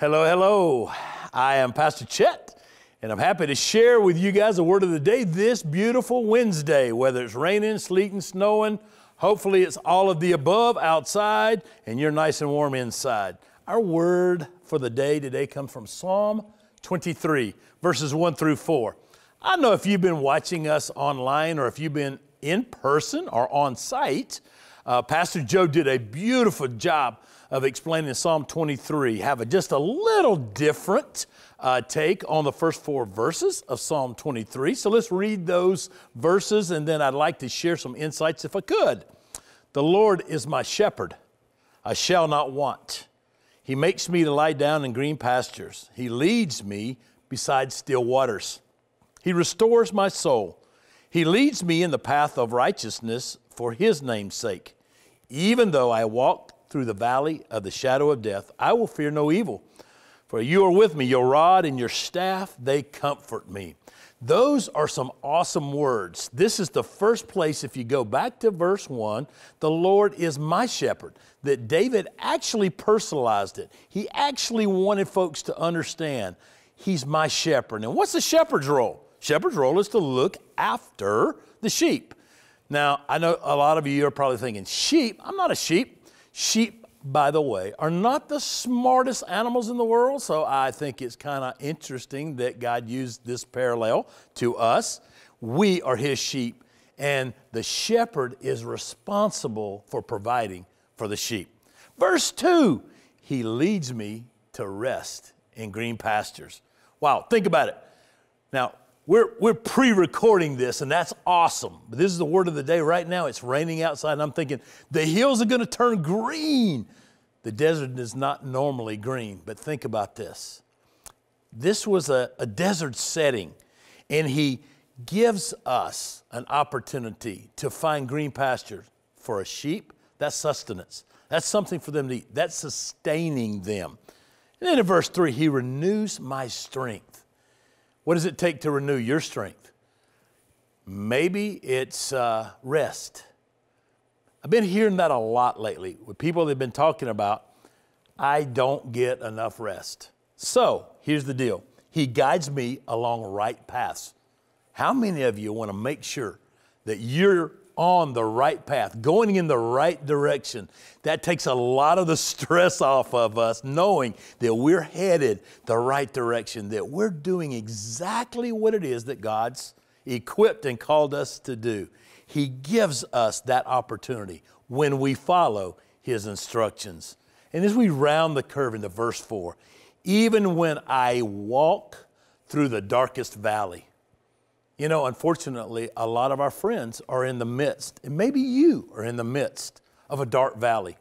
Hello, hello. I am Pastor Chet, and I'm happy to share with you guys the word of the day this beautiful Wednesday. Whether it's raining, sleeting, snowing, hopefully it's all of the above outside, and you're nice and warm inside. Our word for the day today comes from Psalm 23, verses 1 through 4. I know if you've been watching us online or if you've been in person or on site, uh, Pastor Joe did a beautiful job of explaining Psalm 23 have a, just a little different uh, take on the first four verses of Psalm 23. So let's read those verses and then I'd like to share some insights if I could. The Lord is my shepherd, I shall not want. He makes me to lie down in green pastures, He leads me beside still waters. He restores my soul. He leads me in the path of righteousness for His name's sake. Even though I walk through the valley of the shadow of death, I will fear no evil. For you are with me, your rod and your staff, they comfort me. Those are some awesome words. This is the first place, if you go back to verse 1, the Lord is my shepherd, that David actually personalized it. He actually wanted folks to understand he's my shepherd. And what's the shepherd's role? Shepherd's role is to look after the sheep. Now, I know a lot of you are probably thinking, sheep? I'm not a sheep. Sheep, by the way, are not the smartest animals in the world, so I think it's kind of interesting that God used this parallel to us. We are his sheep, and the shepherd is responsible for providing for the sheep. Verse 2 He leads me to rest in green pastures. Wow, think about it. Now, we're, we're pre-recording this and that's awesome but this is the word of the day right now it's raining outside and i'm thinking the hills are going to turn green the desert is not normally green but think about this this was a, a desert setting and he gives us an opportunity to find green pastures for a sheep that's sustenance that's something for them to eat that's sustaining them and then in verse 3 he renews my strength what does it take to renew your strength? Maybe it's uh, rest. I've been hearing that a lot lately with people they have been talking about, I don't get enough rest. So here's the deal He guides me along right paths. How many of you want to make sure that you're on the right path, going in the right direction. That takes a lot of the stress off of us, knowing that we're headed the right direction, that we're doing exactly what it is that God's equipped and called us to do. He gives us that opportunity when we follow His instructions. And as we round the curve into verse 4, even when I walk through the darkest valley, you know, unfortunately, a lot of our friends are in the midst, and maybe you are in the midst of a dark valley.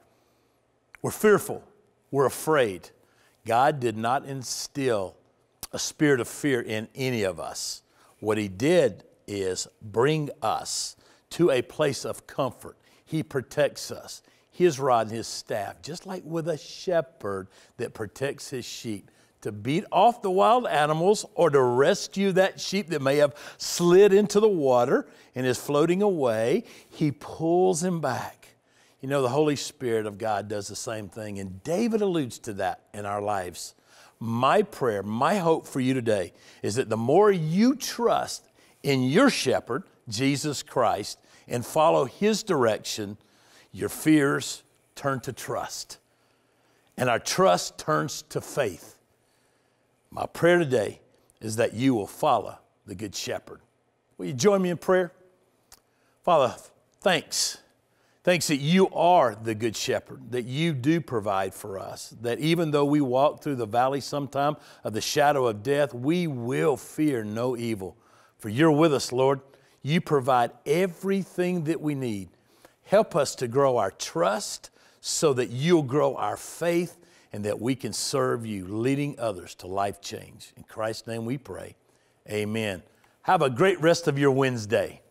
We're fearful, we're afraid. God did not instill a spirit of fear in any of us. What He did is bring us to a place of comfort. He protects us. His rod and His staff, just like with a shepherd that protects his sheep, to beat off the wild animals or to rescue that sheep that may have slid into the water and is floating away, he pulls him back. You know, the Holy Spirit of God does the same thing, and David alludes to that in our lives. My prayer, my hope for you today is that the more you trust in your shepherd, Jesus Christ, and follow his direction, your fears turn to trust, and our trust turns to faith my prayer today is that you will follow the Good Shepherd. Will you join me in prayer? Father, thanks. Thanks that you are the Good Shepherd, that you do provide for us, that even though we walk through the valley sometime of the shadow of death, we will fear no evil. For you're with us, Lord. You provide everything that we need. Help us to grow our trust so that you'll grow our faith and that we can serve you, leading others to life change. In Christ's name we pray. Amen. Have a great rest of your Wednesday.